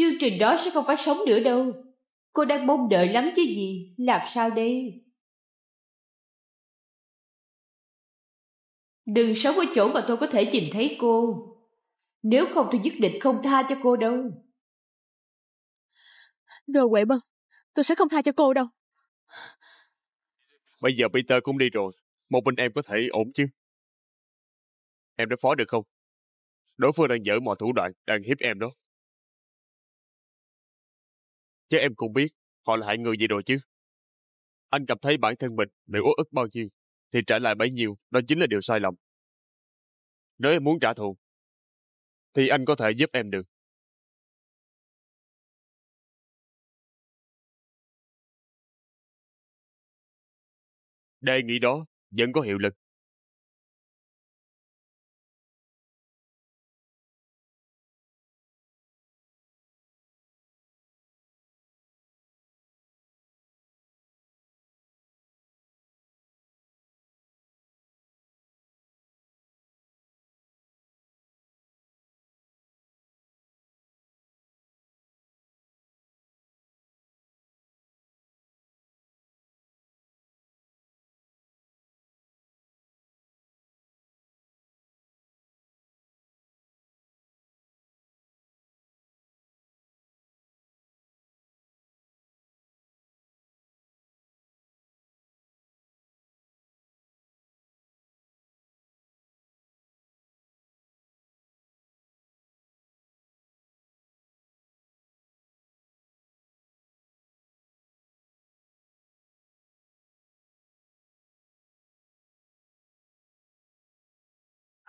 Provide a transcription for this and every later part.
chương trình đó sẽ không phải sống nữa đâu. Cô đang mong đợi lắm chứ gì, làm sao đây? Đừng sống ở chỗ mà tôi có thể nhìn thấy cô. Nếu không tôi nhất định không tha cho cô đâu. Đồ quệ bơ, tôi sẽ không tha cho cô đâu. Bây giờ Peter cũng đi rồi, một mình em có thể ổn chứ. Em đối phó được không? Đối phương đang dở mọi thủ đoạn, đang hiếp em đó chứ em cũng biết họ là hại người gì rồi chứ. Anh cảm thấy bản thân mình bị uất ức bao nhiêu, thì trả lại bấy nhiêu, đó chính là điều sai lầm. Nếu em muốn trả thù, thì anh có thể giúp em được. Đề nghị đó vẫn có hiệu lực.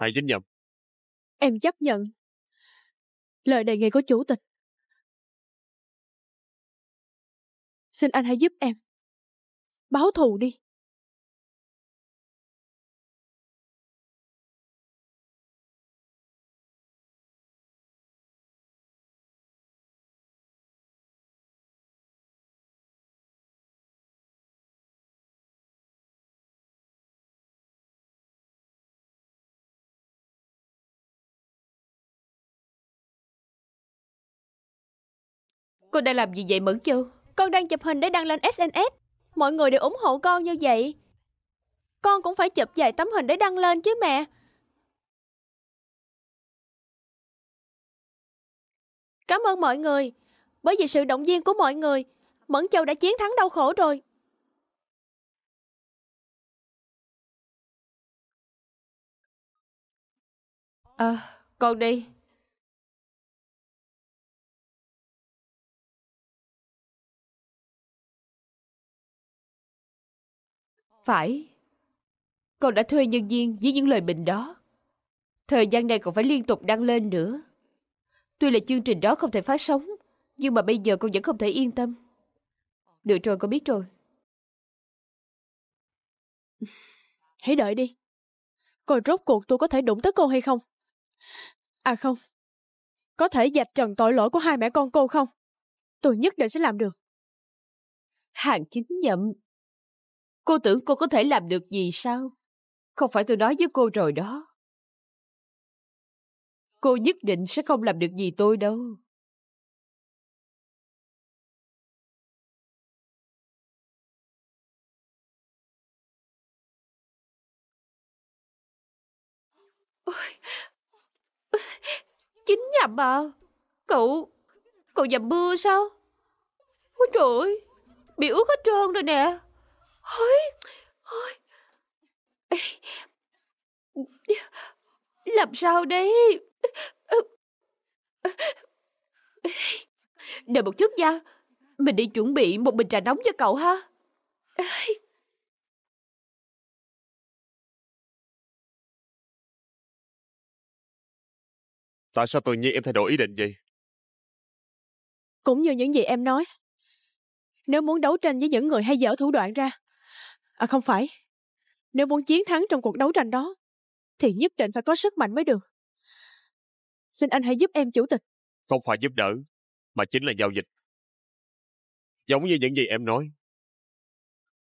Hãy chấp nhận. Em chấp nhận. Lời đề nghị của chủ tịch. Xin anh hãy giúp em. Báo thù đi. Cô đang làm gì vậy Mẫn Châu? Con đang chụp hình để đăng lên SNS. Mọi người đều ủng hộ con như vậy. Con cũng phải chụp vài tấm hình để đăng lên chứ mẹ. Cảm ơn mọi người. Bởi vì sự động viên của mọi người, Mẫn Châu đã chiến thắng đau khổ rồi. À, con đi. Phải. con đã thuê nhân viên với những lời bình đó. Thời gian này còn phải liên tục đăng lên nữa. Tuy là chương trình đó không thể phát sóng, nhưng mà bây giờ con vẫn không thể yên tâm. Được rồi, con biết rồi. Hãy đợi đi. Coi rốt cuộc tôi có thể đụng tới cô hay không? À không. Có thể dạch trần tội lỗi của hai mẹ con cô không? Tôi nhất định sẽ làm được. Hàng chính nhậm Cô tưởng cô có thể làm được gì sao? Không phải tôi nói với cô rồi đó. Cô nhất định sẽ không làm được gì tôi đâu. Ôi, chính nhầm à Cậu Cậu dầm mưa sao Ôi trời Bị ướt hết trơn rồi nè Ôi, ôi. Ê, làm sao đây? Đợi một chút nha. Mình đi chuẩn bị một bình trà nóng cho cậu ha. Tại sao tự nhiên em thay đổi ý định vậy? Cũng như những gì em nói. Nếu muốn đấu tranh với những người hay dở thủ đoạn ra, À không phải, nếu muốn chiến thắng trong cuộc đấu tranh đó, thì nhất định phải có sức mạnh mới được. Xin anh hãy giúp em chủ tịch. Không phải giúp đỡ, mà chính là giao dịch. Giống như những gì em nói,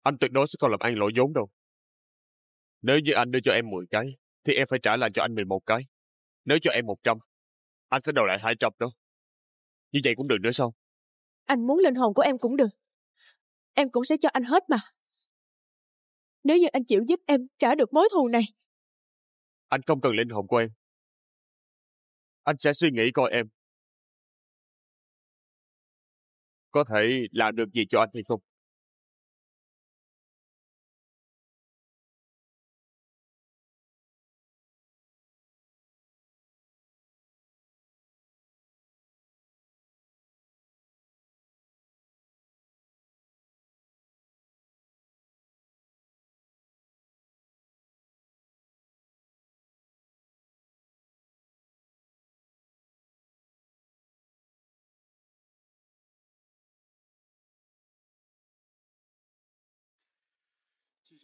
anh tuyệt đối sẽ không làm anh lỗ vốn đâu. Nếu như anh đưa cho em 10 cái, thì em phải trả lại cho anh 11 cái. Nếu cho em 100, anh sẽ đòi lại 200 đó. Như vậy cũng được nữa sao? Anh muốn linh hồn của em cũng được. Em cũng sẽ cho anh hết mà. Nếu như anh chịu giúp em trả được mối thù này. Anh không cần linh hồn của em. Anh sẽ suy nghĩ coi em. Có thể làm được gì cho anh hay không?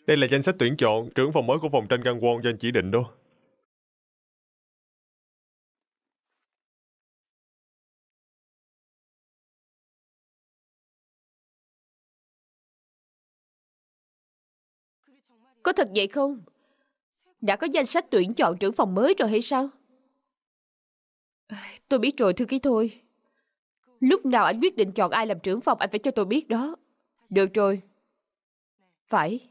Đây là danh sách tuyển chọn trưởng phòng mới của phòng tranh căn Won do anh chỉ định đó. Có thật vậy không? Đã có danh sách tuyển chọn trưởng phòng mới rồi hay sao? Tôi biết rồi thư ký thôi. Lúc nào anh quyết định chọn ai làm trưởng phòng anh phải cho tôi biết đó. Được rồi. Phải.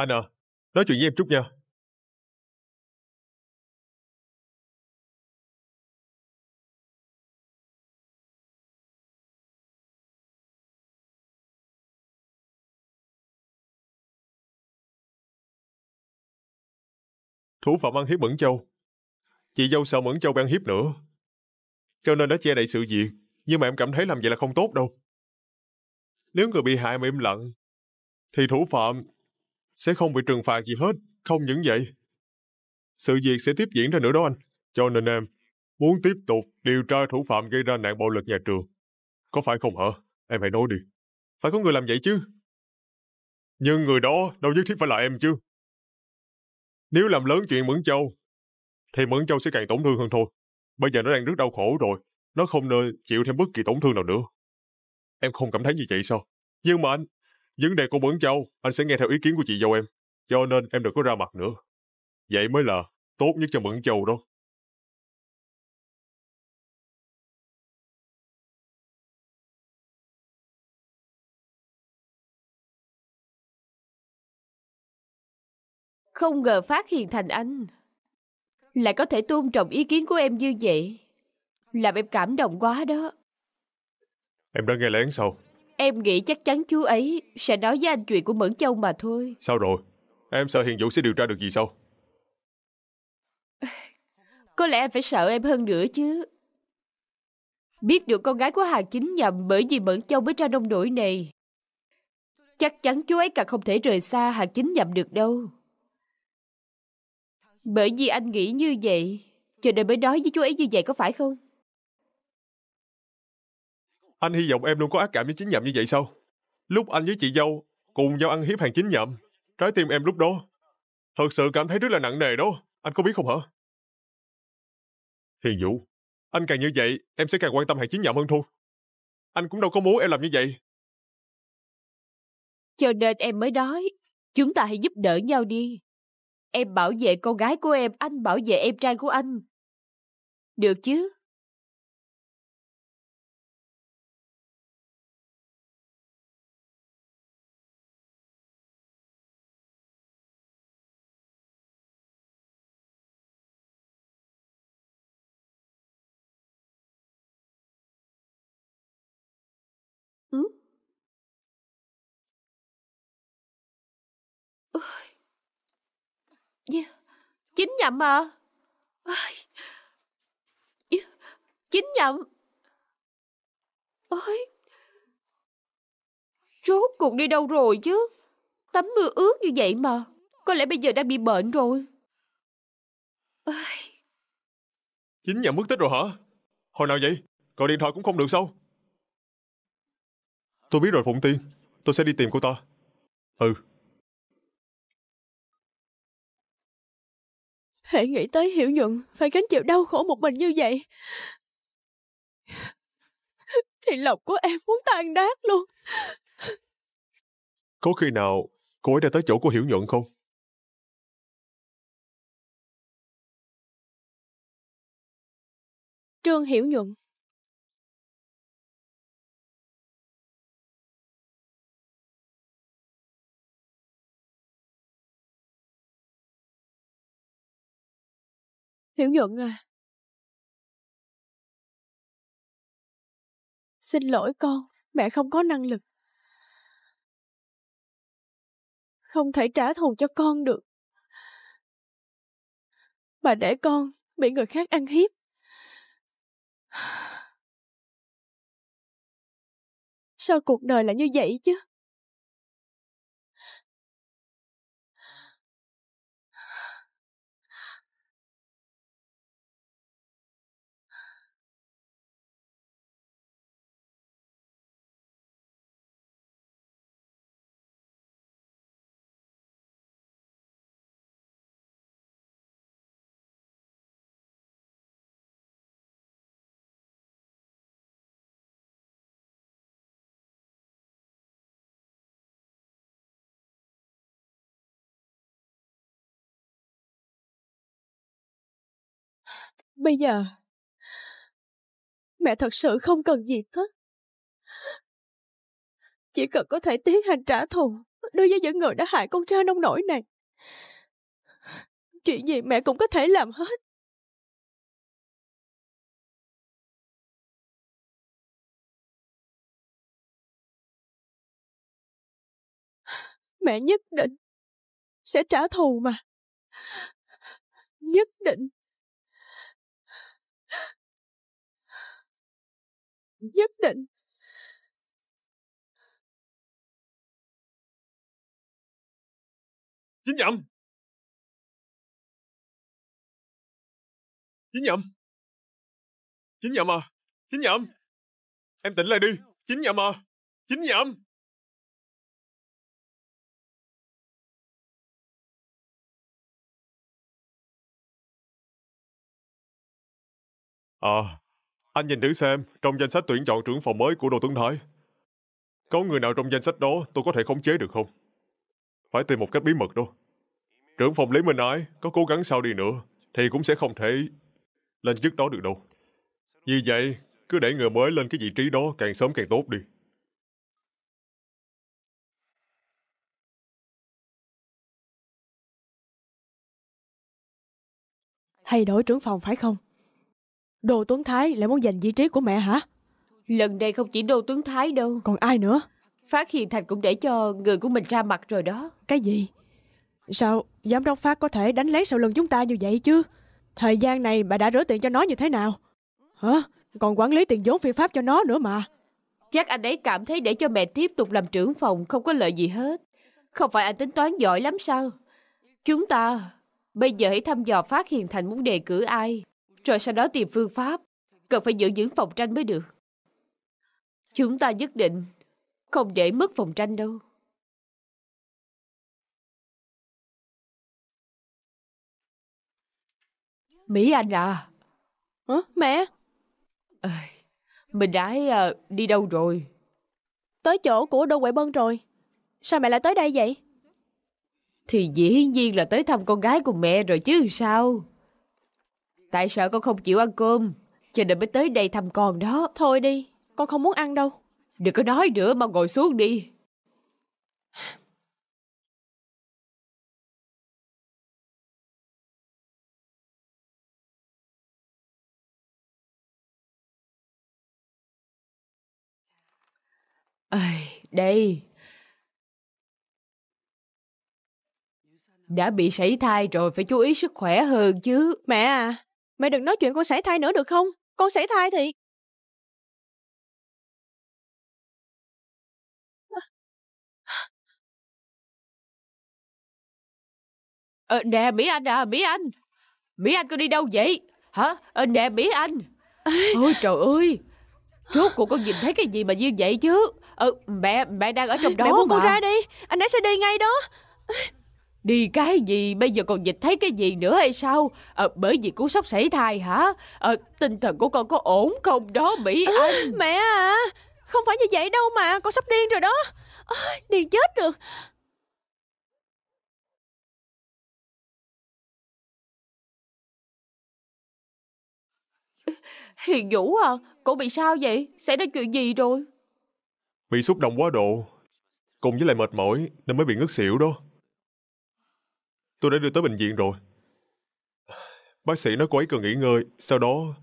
Anh à, nói chuyện với em chút nha. Thủ phạm ăn hiếp Mẫn Châu. Chị dâu sợ Mẫn Châu bị ăn hiếp nữa. Cho nên đã che đậy sự việc, nhưng mà em cảm thấy làm vậy là không tốt đâu. Nếu người bị hại mà im lặng, thì thủ phạm sẽ không bị trừng phạt gì hết, không những vậy. Sự việc sẽ tiếp diễn ra nữa đó anh, cho nên em muốn tiếp tục điều tra thủ phạm gây ra nạn bạo lực nhà trường. Có phải không hả? Em hãy nói đi. Phải có người làm vậy chứ. Nhưng người đó đâu nhất thiết phải là em chứ. Nếu làm lớn chuyện Mẫn Châu, thì Mẫn Châu sẽ càng tổn thương hơn thôi. Bây giờ nó đang rất đau khổ rồi, nó không nên chịu thêm bất kỳ tổn thương nào nữa. Em không cảm thấy như vậy sao? Nhưng mà anh, Vấn đề của Bẩn Châu, anh sẽ nghe theo ý kiến của chị dâu em, cho nên em đừng có ra mặt nữa. Vậy mới là tốt nhất cho Bẩn Châu đó. Không ngờ phát hiện thành anh Lại có thể tôn trọng ý kiến của em như vậy Làm em cảm động quá đó Em đã nghe lén sao Em nghĩ chắc chắn chú ấy sẽ nói với anh chuyện của Mẫn Châu mà thôi. Sao rồi? Em sợ Hiền Vũ sẽ điều tra được gì sao? Có lẽ anh phải sợ em hơn nữa chứ. Biết được con gái của hà Chính nhầm bởi vì Mẫn Châu mới ra nông nổi này. Chắc chắn chú ấy càng không thể rời xa hà Chính nhầm được đâu. Bởi vì anh nghĩ như vậy, cho nên mới nói với chú ấy như vậy có phải không? Anh hy vọng em luôn có ác cảm với chính nhậm như vậy sao? Lúc anh với chị dâu cùng nhau ăn hiếp hàng chính nhậm, trái tim em lúc đó thật sự cảm thấy rất là nặng nề đó. Anh có biết không hả? Hiền Vũ, anh càng như vậy, em sẽ càng quan tâm hàng chính nhậm hơn thôi. Anh cũng đâu có muốn em làm như vậy. Cho nên em mới nói, chúng ta hãy giúp đỡ nhau đi. Em bảo vệ con gái của em, anh bảo vệ em trai của anh. Được chứ? chính nhậm à Chín nhậm Ôi Rốt cuộc đi đâu rồi chứ Tắm mưa ướt như vậy mà Có lẽ bây giờ đang bị bệnh rồi Ôi. Chính nhận mất tích rồi hả Hồi nào vậy Gọi điện thoại cũng không được sao Tôi biết rồi Phụng Tiên Tôi sẽ đi tìm cô ta Ừ Hãy nghĩ tới Hiểu Nhuận phải gánh chịu đau khổ một mình như vậy. Thì lòng của em muốn tan đát luôn. Có khi nào cô ấy đã tới chỗ của Hiểu Nhuận không? Trương Hiểu Nhuận Hiếu Nhuận à. Xin lỗi con, mẹ không có năng lực. Không thể trả thù cho con được. Bà để con bị người khác ăn hiếp. Sao cuộc đời lại như vậy chứ? Bây giờ, mẹ thật sự không cần gì hết. Chỉ cần có thể tiến hành trả thù đối với những người đã hại con trai nông nổi này. Chuyện gì mẹ cũng có thể làm hết. Mẹ nhất định sẽ trả thù mà. Nhất định. nhất định chính nhậm chính nhậm chính nhậm à chính nhậm em tỉnh lại đi chính nhậm à chính nhậm ờ à, anh nhìn thử xem, trong danh sách tuyển chọn trưởng phòng mới của Đô Tuấn Thái, có người nào trong danh sách đó tôi có thể khống chế được không? Phải tìm một cách bí mật đó. Trưởng phòng Lý Minh Ái có cố gắng sao đi nữa, thì cũng sẽ không thể lên chức đó được đâu. Vì vậy, cứ để người mới lên cái vị trí đó càng sớm càng tốt đi. Thay đổi trưởng phòng phải không? Đô Tuấn Thái lại muốn giành vị trí của mẹ hả? Lần này không chỉ Đô Tuấn Thái đâu. Còn ai nữa? Phát Hiền Thành cũng để cho người của mình ra mặt rồi đó. Cái gì? Sao giám đốc Phát có thể đánh lấy sau lưng chúng ta như vậy chứ? Thời gian này bà đã rửa tiền cho nó như thế nào? Hả? Còn quản lý tiền vốn phi pháp cho nó nữa mà. Chắc anh ấy cảm thấy để cho mẹ tiếp tục làm trưởng phòng không có lợi gì hết. Không phải anh tính toán giỏi lắm sao? Chúng ta bây giờ hãy thăm dò Phát Hiền Thành muốn đề cử ai rồi sau đó tìm phương pháp Cần phải giữ vững phòng tranh mới được Chúng ta nhất định Không để mất phòng tranh đâu Mỹ Anh à Hả? Mẹ à, Mình đã à, đi đâu rồi Tới chỗ của Đô Quệ Bân rồi Sao mẹ lại tới đây vậy Thì dĩ nhiên là tới thăm con gái của mẹ rồi chứ sao Tại sợ con không chịu ăn cơm Cho nên mới tới đây thăm con đó Thôi đi con không muốn ăn đâu Đừng có nói nữa mà ngồi xuống đi Ây, đây Đã bị sảy thai rồi phải chú ý sức khỏe hơn chứ Mẹ à Mẹ đừng nói chuyện con sảy thai nữa được không? Con sảy thai thì... Ờ, nè, Mỹ Anh à, Mỹ Anh. Mỹ Anh có đi đâu vậy? Hả? Ờ, nè, Mỹ Anh. Ôi trời ơi. trước cuộc con nhìn thấy cái gì mà như vậy chứ? Ờ, mẹ, mẹ đang ở trong đó mà. Mẹ buông mà. con ra đi. Anh ấy sẽ đi ngay đó. Đi cái gì bây giờ còn dịch thấy cái gì nữa hay sao à, Bởi vì cú sốc sảy thai hả à, Tinh thần của con có ổn không đó Mỹ Anh à, Mẹ à Không phải như vậy đâu mà Con sắp điên rồi đó à, Điên chết được Hiền Vũ à Cậu bị sao vậy Xảy ra chuyện gì rồi Bị xúc động quá độ Cùng với lại mệt mỏi Nên mới bị ngất xỉu đó Tôi đã đưa tới bệnh viện rồi. Bác sĩ nói cô ấy cần nghỉ ngơi, sau đó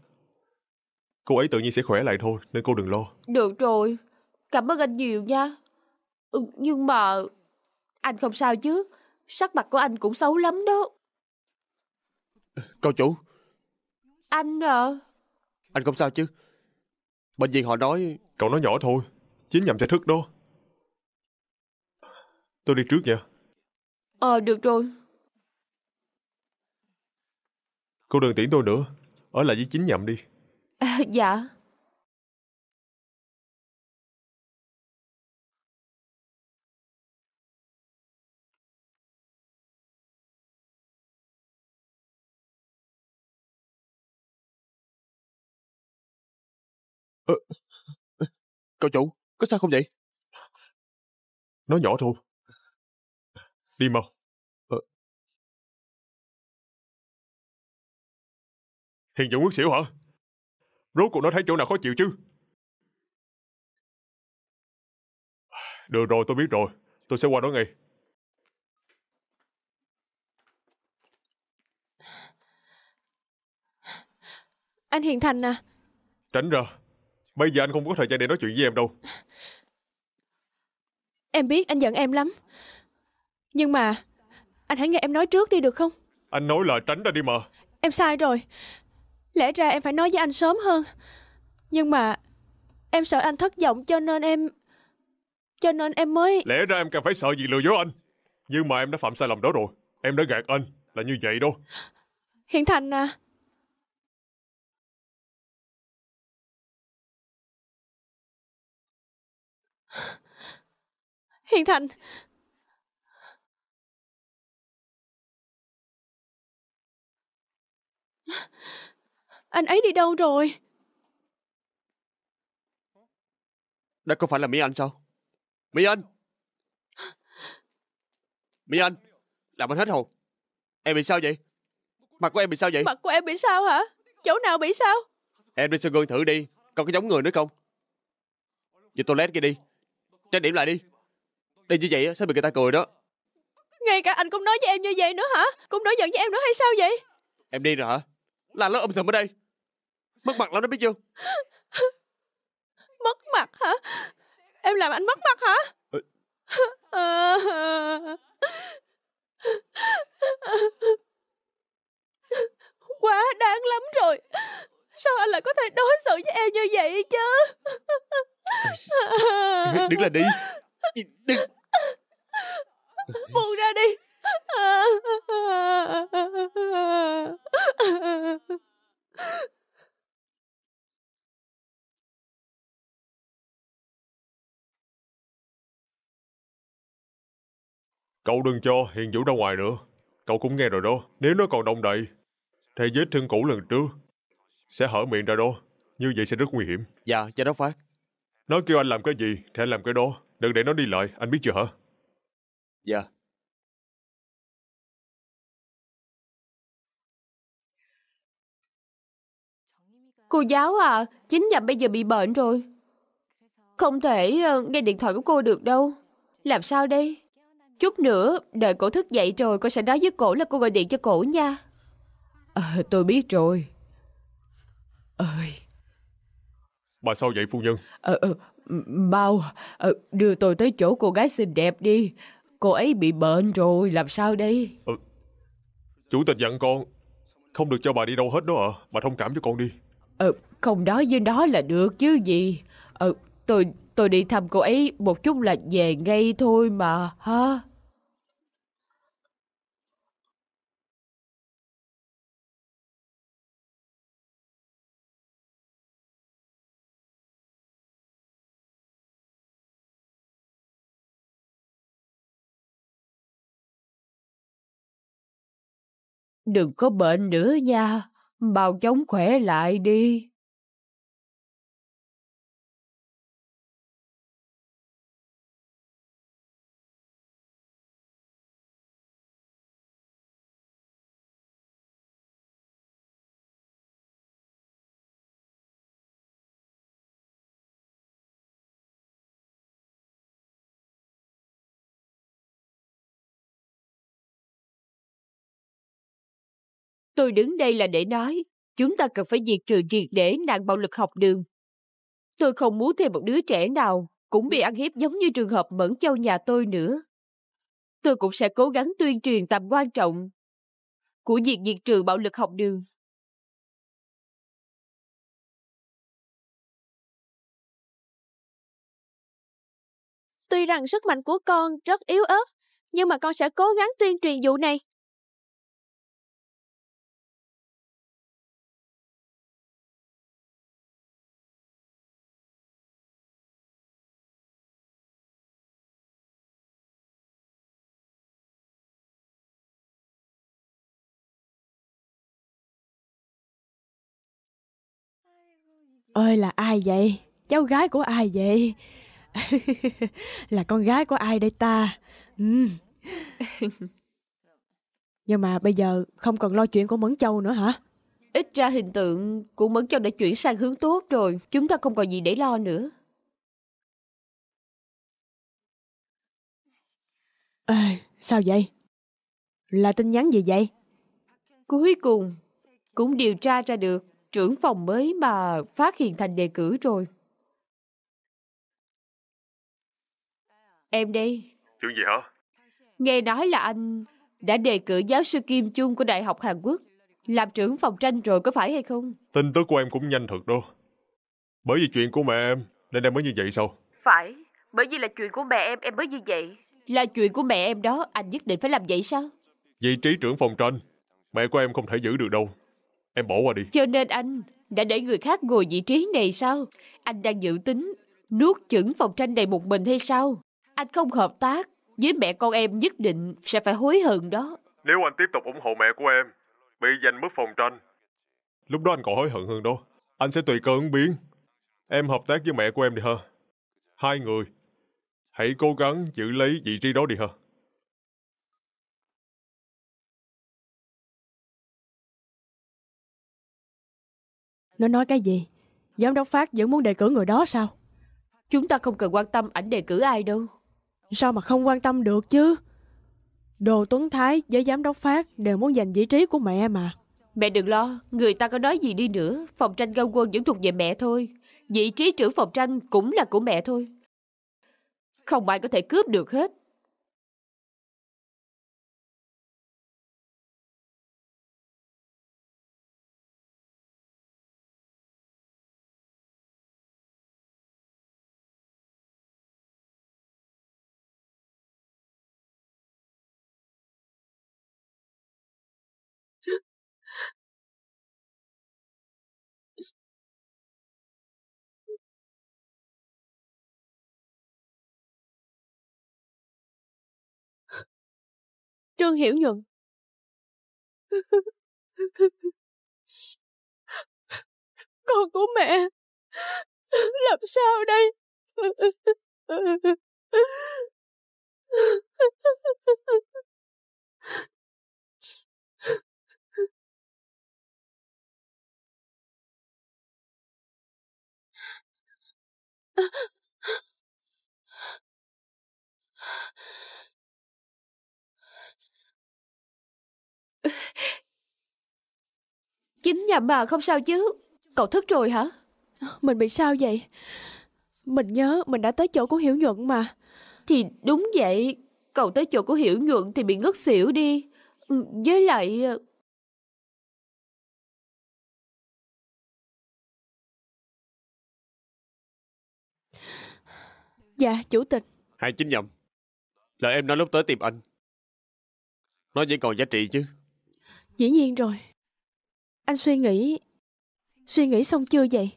cô ấy tự nhiên sẽ khỏe lại thôi, nên cô đừng lo. Được rồi, cảm ơn anh nhiều nha. Ừ, nhưng mà anh không sao chứ, sắc mặt của anh cũng xấu lắm đó. Cô chủ. Anh à. Anh không sao chứ. Bệnh viện họ nói... Cậu nói nhỏ thôi, chính nhầm sẽ thức đó. Tôi đi trước nha. Ờ, được rồi. Cô đừng tiễn tôi nữa, ở lại với chính nhậm đi. À, dạ. cậu chủ, có sao không vậy? nói nhỏ thôi. Đi mau. Hiền Vũ ngất xỉu hả? Rốt cuộc nó thấy chỗ nào khó chịu chứ? Được rồi, tôi biết rồi. Tôi sẽ qua đó ngay. Anh Hiền Thành à? Tránh ra. Bây giờ anh không có thời gian để nói chuyện với em đâu. Em biết anh giận em lắm. Nhưng mà anh hãy nghe em nói trước đi được không? Anh nói là tránh ra đi mà. Em sai rồi. Lẽ ra em phải nói với anh sớm hơn Nhưng mà Em sợ anh thất vọng cho nên em Cho nên em mới Lẽ ra em cần phải sợ gì lừa dối anh Nhưng mà em đã phạm sai lầm đó rồi Em đã gạt anh là như vậy đâu Hiển Thành à Hiền Thành anh ấy đi đâu rồi? Đây có phải là Mỹ Anh sao? Mỹ Anh! Mỹ Anh! Làm anh hết hồn. Em bị sao vậy? Mặt của em bị sao vậy? Mặt của em bị sao hả? Chỗ nào bị sao? Em đi sân gương thử đi. Còn có giống người nữa không? Về toilet kia đi. Trang điểm lại đi. Đi như vậy sẽ bị người ta cười đó. Ngay cả anh cũng nói với em như vậy nữa hả? Cũng nói giận với em nữa hay sao vậy? Em đi rồi hả? là nó ôm sầm ở đây mất mặt lắm đó biết chưa mất mặt hả em làm anh mất mặt hả ừ. quá đáng lắm rồi sao anh lại có thể đối xử với em như vậy chứ đứng là đi đứng buông ra đi Cậu đừng cho Hiền Vũ ra ngoài nữa. Cậu cũng nghe rồi đó. Nếu nó còn đông đậy, thế giới thương cũ lần trước sẽ hở miệng ra đó. Như vậy sẽ rất nguy hiểm. Dạ, cho đó phát. Nó kêu anh làm cái gì thì anh làm cái đó. Đừng để nó đi lại, anh biết chưa hả? Dạ. Cô giáo à, chính nhầm bây giờ bị bệnh rồi. Không thể ờ, nghe điện thoại của cô được đâu. Làm sao đây? Chút nữa, đợi cổ thức dậy rồi cô sẽ nói với cổ là cô gọi điện cho cổ nha. À, tôi biết rồi. Ơi. Bà sao vậy phu nhân? Ờ, à, à, mau, à, đưa tôi tới chỗ cô gái xinh đẹp đi. Cô ấy bị bệnh rồi, làm sao đây? Ờ, chủ tịch dặn con, không được cho bà đi đâu hết đó ạ. À. Bà thông cảm cho con đi. Ờ, không đó với đó là được chứ gì. Ờ, tôi tôi đi thăm cô ấy một chút là về ngay thôi mà, ha. Đừng có bệnh nữa nha. Bao chống khỏe lại đi. Tôi đứng đây là để nói, chúng ta cần phải diệt trừ triệt để nạn bạo lực học đường. Tôi không muốn thêm một đứa trẻ nào cũng bị ăn hiếp giống như trường hợp Mẫn Châu nhà tôi nữa. Tôi cũng sẽ cố gắng tuyên truyền tầm quan trọng của việc diệt trừ bạo lực học đường. Tuy rằng sức mạnh của con rất yếu ớt, nhưng mà con sẽ cố gắng tuyên truyền vụ này ơi là ai vậy cháu gái của ai vậy là con gái của ai đây ta nhưng mà bây giờ không cần lo chuyện của mẫn châu nữa hả ít ra hình tượng của mẫn châu đã chuyển sang hướng tốt rồi chúng ta không còn gì để lo nữa Ê, sao vậy? Là tin nhắn gì vậy? Cuối cùng cũng điều tra ra được trưởng phòng mới mà phát hiện thành đề cử rồi. Em đây. Chuyện gì hả? Nghe nói là anh đã đề cử giáo sư Kim Chung của Đại học Hàn Quốc làm trưởng phòng tranh rồi có phải hay không? Tin tức của em cũng nhanh thật đó. Bởi vì chuyện của mẹ em nên em mới như vậy sao? Phải, bởi vì là chuyện của mẹ em em mới như vậy. Là chuyện của mẹ em đó, anh nhất định phải làm vậy sao? Vị trí trưởng phòng tranh, mẹ của em không thể giữ được đâu. Em bỏ qua đi. Cho nên anh đã để người khác ngồi vị trí này sao? Anh đang dự tính nuốt chửng phòng tranh này một mình hay sao? Anh không hợp tác với mẹ con em nhất định sẽ phải hối hận đó. Nếu anh tiếp tục ủng hộ mẹ của em, bị giành mất phòng tranh. Lúc đó anh còn hối hận hơn đâu. Anh sẽ tùy cơ ứng biến. Em hợp tác với mẹ của em đi ha. Hai người, hãy cố gắng giữ lấy vị trí đó đi ha. Nó nói cái gì? Giám đốc Phát vẫn muốn đề cử người đó sao? Chúng ta không cần quan tâm ảnh đề cử ai đâu. Sao mà không quan tâm được chứ? Đồ Tuấn Thái với giám đốc Phát đều muốn giành vị trí của mẹ mà. Mẹ đừng lo, người ta có nói gì đi nữa, phòng tranh gâu quân vẫn thuộc về mẹ thôi. Vị trí trưởng phòng tranh cũng là của mẹ thôi. Không ai có thể cướp được hết. Trương Hiểu Nhuận. Con của mẹ, làm sao đây? Chính nhà bà không sao chứ Cậu thức rồi hả Mình bị sao vậy Mình nhớ mình đã tới chỗ của Hiểu Nhuận mà Thì đúng vậy Cậu tới chỗ của Hiểu Nhuận thì bị ngất xỉu đi Với lại ờ, Dạ chủ tịch hai chính nhầm Lời em nói lúc tới tìm anh nói vẫn còn giá trị chứ Dĩ nhiên rồi anh suy nghĩ... Suy nghĩ xong chưa vậy?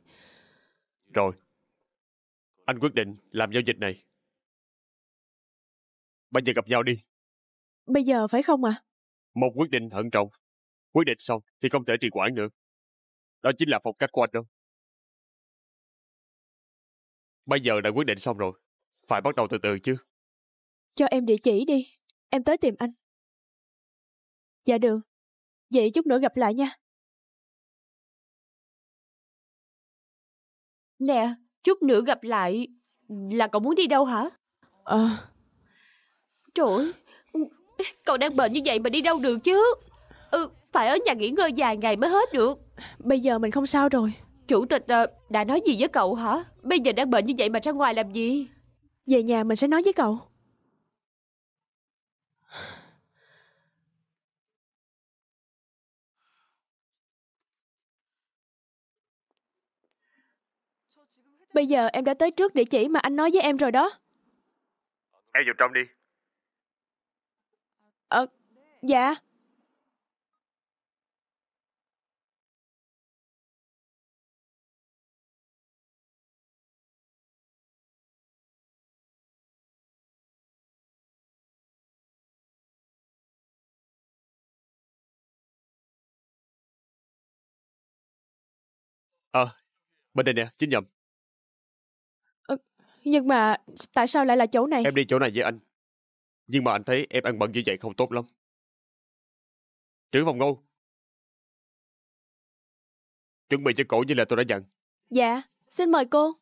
Rồi. Anh quyết định làm giao dịch này. Bây giờ gặp nhau đi. Bây giờ phải không ạ? À? Một quyết định thận trọng. Quyết định xong thì không thể trì quản nữa. Đó chính là phong cách của anh đâu. Bây giờ đã quyết định xong rồi. Phải bắt đầu từ từ chứ. Cho em địa chỉ đi. Em tới tìm anh. Dạ được. Vậy chút nữa gặp lại nha. Nè, chút nữa gặp lại Là cậu muốn đi đâu hả? Ờ à... Trời cậu đang bệnh như vậy mà đi đâu được chứ Ừ, phải ở nhà nghỉ ngơi vài ngày mới hết được Bây giờ mình không sao rồi Chủ tịch ờ, đã nói gì với cậu hả? Bây giờ đang bệnh như vậy mà ra ngoài làm gì? Về nhà mình sẽ nói với cậu Bây giờ em đã tới trước địa chỉ mà anh nói với em rồi đó. Em vào trong đi. Ờ, dạ. Ờ, à, bên đây nè, chính nhầm. Nhưng mà tại sao lại là chỗ này? Em đi chỗ này với anh. Nhưng mà anh thấy em ăn bận như vậy không tốt lắm. Trưởng phòng ngô. Chuẩn bị cho cổ như là tôi đã dặn. Dạ, xin mời cô.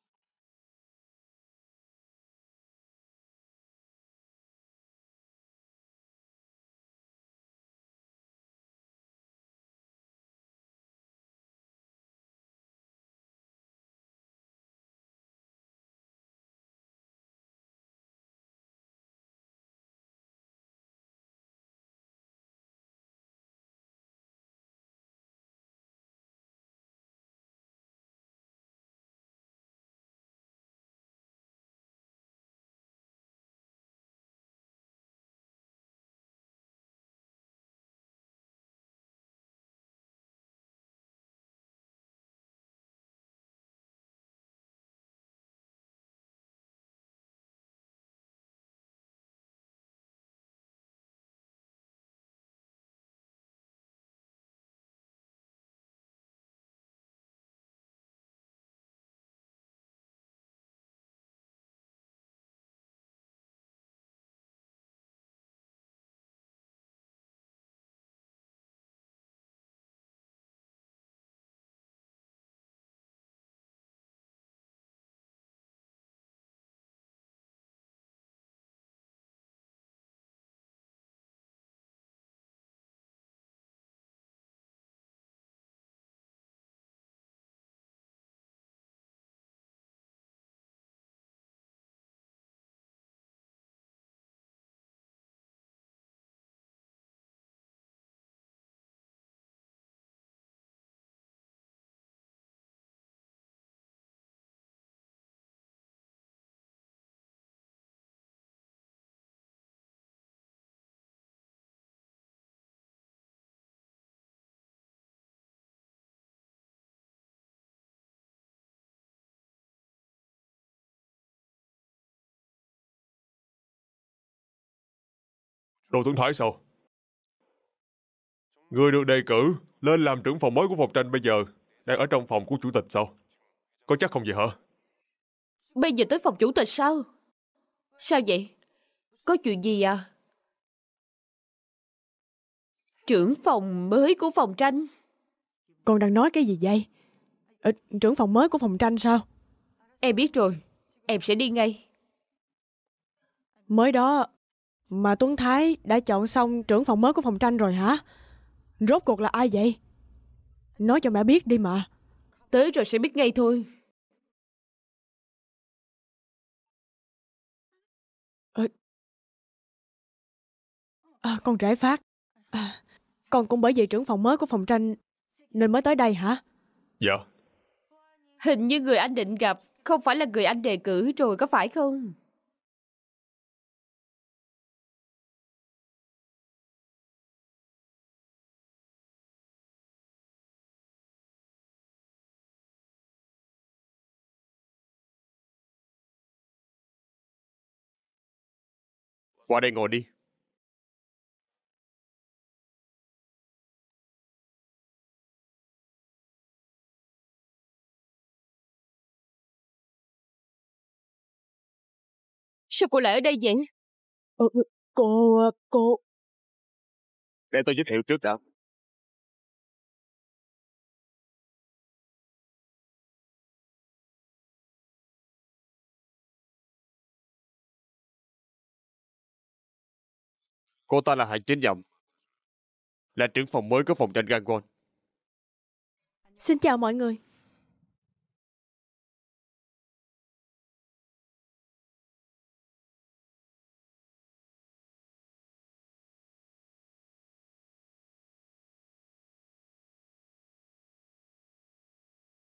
đồ Tuấn Thái sao? Người được đề cử lên làm trưởng phòng mới của phòng tranh bây giờ đang ở trong phòng của chủ tịch sao? Có chắc không vậy hả? Bây giờ tới phòng chủ tịch sao? Sao vậy? Có chuyện gì à? Trưởng phòng mới của phòng tranh Con đang nói cái gì vậy? Ở, ờ, trưởng phòng mới của phòng tranh sao? Em biết rồi, em sẽ đi ngay. Mới đó, mà Tuấn Thái đã chọn xong trưởng phòng mới của phòng tranh rồi hả? Rốt cuộc là ai vậy? Nói cho mẹ biết đi mà. Tới rồi sẽ biết ngay thôi. À, à, con rải phát. À, con cũng bởi vì trưởng phòng mới của phòng tranh nên mới tới đây hả? Dạ. Hình như người anh định gặp không phải là người anh đề cử rồi có phải không? Qua đây ngồi đi. Sao cô lại ở đây vậy? Ờ, ừ, cô, ờ, cô... Để tôi giới thiệu trước đã. Cô ta là Hạnh Chính Nhậm, là trưởng phòng mới của phòng tranh Gangwon. Xin chào mọi người.